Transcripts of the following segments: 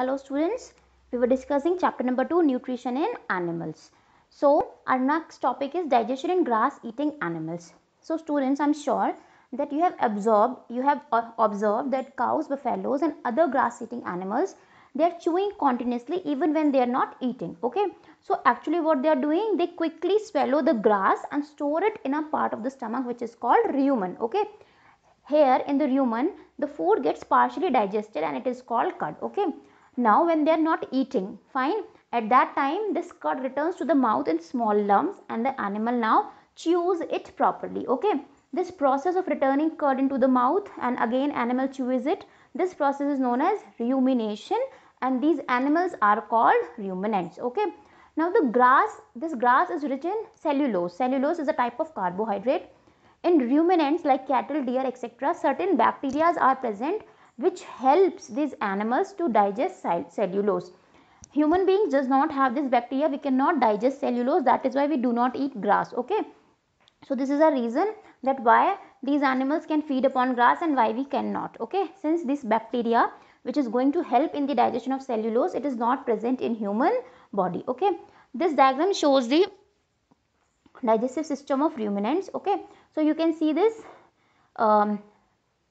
Hello students, we were discussing chapter number 2 nutrition in animals. So our next topic is digestion in grass eating animals. So students, I'm sure that you have absorbed, you have uh, observed that cows, buffaloes and other grass eating animals, they are chewing continuously even when they are not eating. Okay. So actually what they are doing, they quickly swallow the grass and store it in a part of the stomach which is called rumen. Okay. Here in the rumen, the food gets partially digested and it is called cud. Okay. Now when they are not eating, fine. At that time, this cud returns to the mouth in small lumps and the animal now chews it properly, okay. This process of returning cud into the mouth and again animal chews it, this process is known as rumination and these animals are called ruminants, okay. Now the grass, this grass is rich in cellulose. Cellulose is a type of carbohydrate. In ruminants like cattle, deer, etc., certain bacteria are present which helps these animals to digest cellulose. Human beings does not have this bacteria. We cannot digest cellulose. That is why we do not eat grass. Okay. So this is a reason that why these animals can feed upon grass and why we cannot. Okay. Since this bacteria which is going to help in the digestion of cellulose, it is not present in human body. Okay. This diagram shows the digestive system of ruminants. Okay. So you can see this um,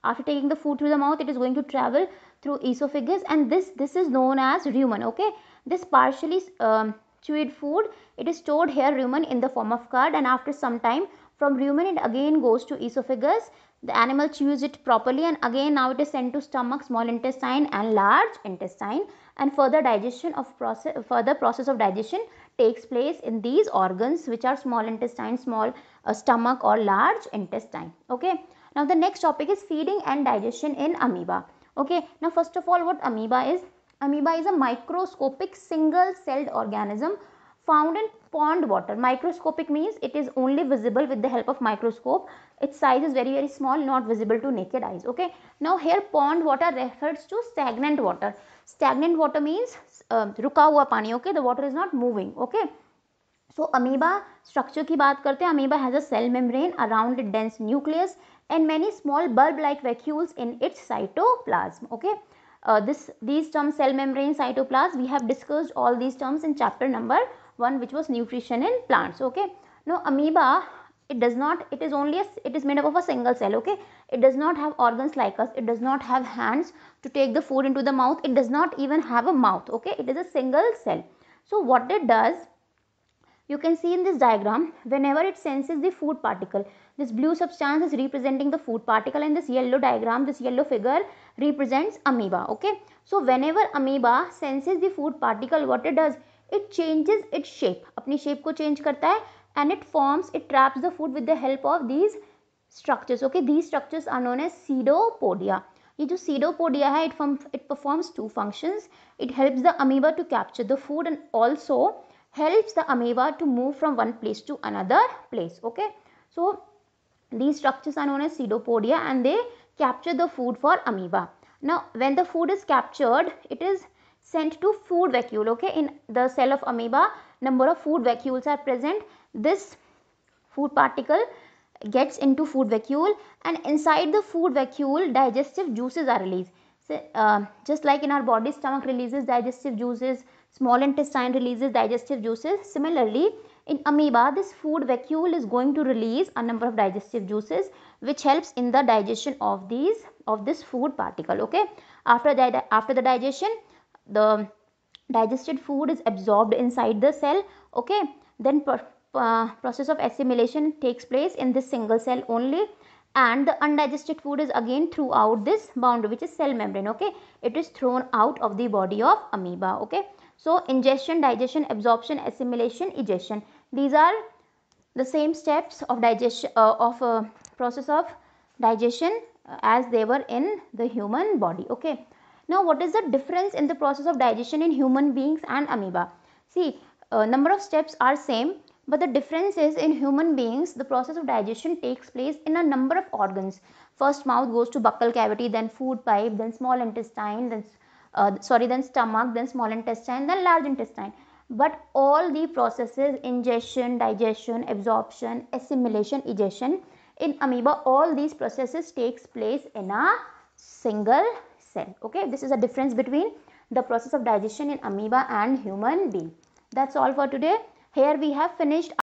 after taking the food through the mouth it is going to travel through esophagus and this this is known as rumen okay this partially um, chewed food it is stored here rumen in the form of card and after some time from rumen it again goes to esophagus. The animal chews it properly and again now it is sent to stomach, small intestine and large intestine and further digestion of process, further process of digestion takes place in these organs which are small intestine, small uh, stomach or large intestine. Okay. Now the next topic is feeding and digestion in amoeba. Okay. Now first of all what amoeba is? Amoeba is a microscopic single celled organism found in pond water. Microscopic means it is only visible with the help of microscope. Its size is very very small, not visible to naked eyes. Okay. Now here pond water refers to stagnant water. Stagnant water means uh, रुका हुआ Okay. The water is not moving. Okay. So amoeba structure की बात करते हैं amoeba has a cell membrane dense nucleus and many small bulb like vacuoles in its cytoplasm. Okay. Uh, this these terms cell membrane cytoplasm we have discussed all these terms in chapter number one which was nutrition in plants okay now amoeba it does not it is only a, it is made up of a single cell okay it does not have organs like us it does not have hands to take the food into the mouth it does not even have a mouth okay it is a single cell so what it does you can see in this diagram whenever it senses the food particle this blue substance is representing the food particle and this yellow diagram this yellow figure represents amoeba okay so whenever amoeba senses the food particle what it does it changes its shape अपनी shape को change करता है and it forms it traps the food with the help of these structures okay these structures are known as pseudopodia ये जो pseudopodia है it it performs two functions it helps the amoeba to capture the food and also helps the amoeba to move from one place to another place okay so these structures are known as pseudopodia and they capture the food for amoeba now when the food is captured it is sent to food vacuole. Okay, in the cell of amoeba, number of food vacuoles are present. This food particle gets into food vacuole and inside the food vacuole digestive juices are released. So, uh, just like in our body stomach releases digestive juices, small intestine releases digestive juices. Similarly, in amoeba this food vacuole is going to release a number of digestive juices which helps in the digestion of these of this food particle. Okay, after that after the digestion the digested food is absorbed inside the cell okay then uh, process of assimilation takes place in this single cell only and the undigested food is again throughout this boundary which is cell membrane okay it is thrown out of the body of amoeba okay so ingestion digestion absorption assimilation egestion these are the same steps of digestion uh, of uh, process of digestion uh, as they were in the human body okay now what is the difference in the process of digestion in human beings and amoeba? See, uh, number of steps are same but the difference is in human beings the process of digestion takes place in a number of organs. First mouth goes to buccal cavity, then food pipe, then small intestine, then uh, sorry then stomach, then small intestine, then large intestine. But all the processes ingestion, digestion, absorption, assimilation, egestion in amoeba all these processes takes place in a single cell okay this is a difference between the process of digestion in amoeba and human being that's all for today here we have finished